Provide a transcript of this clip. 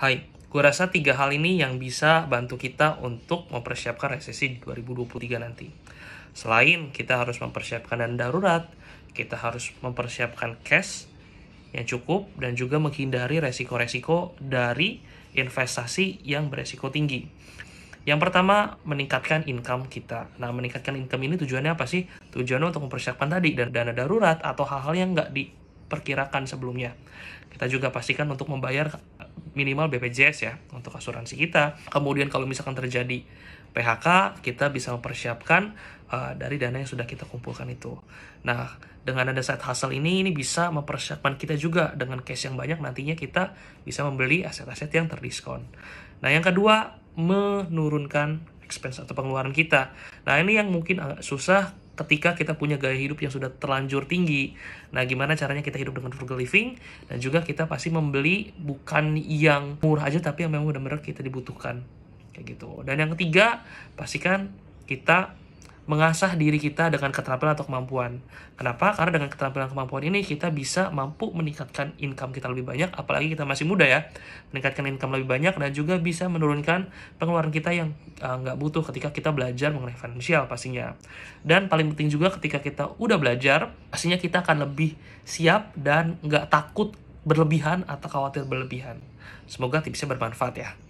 Hai, gue rasa tiga hal ini yang bisa bantu kita untuk mempersiapkan resesi di 2023 nanti. Selain kita harus mempersiapkan dana darurat, kita harus mempersiapkan cash yang cukup dan juga menghindari resiko-resiko dari investasi yang beresiko tinggi. Yang pertama, meningkatkan income kita. Nah, meningkatkan income ini tujuannya apa sih? Tujuannya untuk mempersiapkan tadi dan dana darurat atau hal-hal yang nggak diperkirakan sebelumnya. Kita juga pastikan untuk membayar minimal BPJS ya untuk asuransi kita. Kemudian kalau misalkan terjadi PHK, kita bisa mempersiapkan uh, dari dana yang sudah kita kumpulkan itu. Nah, dengan ada side hustle ini, ini bisa mempersiapkan kita juga dengan cash yang banyak nantinya kita bisa membeli aset-aset yang terdiskon. Nah, yang kedua, menurunkan expense atau pengeluaran kita. Nah, ini yang mungkin agak susah ketika kita punya gaya hidup yang sudah terlanjur tinggi. Nah, gimana caranya kita hidup dengan frugal living dan juga kita pasti membeli bukan yang murah aja tapi yang memang benar-benar kita dibutuhkan kayak gitu. Dan yang ketiga, pastikan kita mengasah diri kita dengan keterampilan atau kemampuan. Kenapa? Karena dengan keterampilan kemampuan ini kita bisa mampu meningkatkan income kita lebih banyak, apalagi kita masih muda ya, meningkatkan income lebih banyak dan juga bisa menurunkan pengeluaran kita yang eh, nggak uh, butuh ketika kita belajar mengenai finansial pastinya. Dan paling penting juga ketika kita udah belajar, pastinya kita akan lebih siap dan nggak takut berlebihan atau khawatir berlebihan. Semoga tipsnya bermanfaat ya.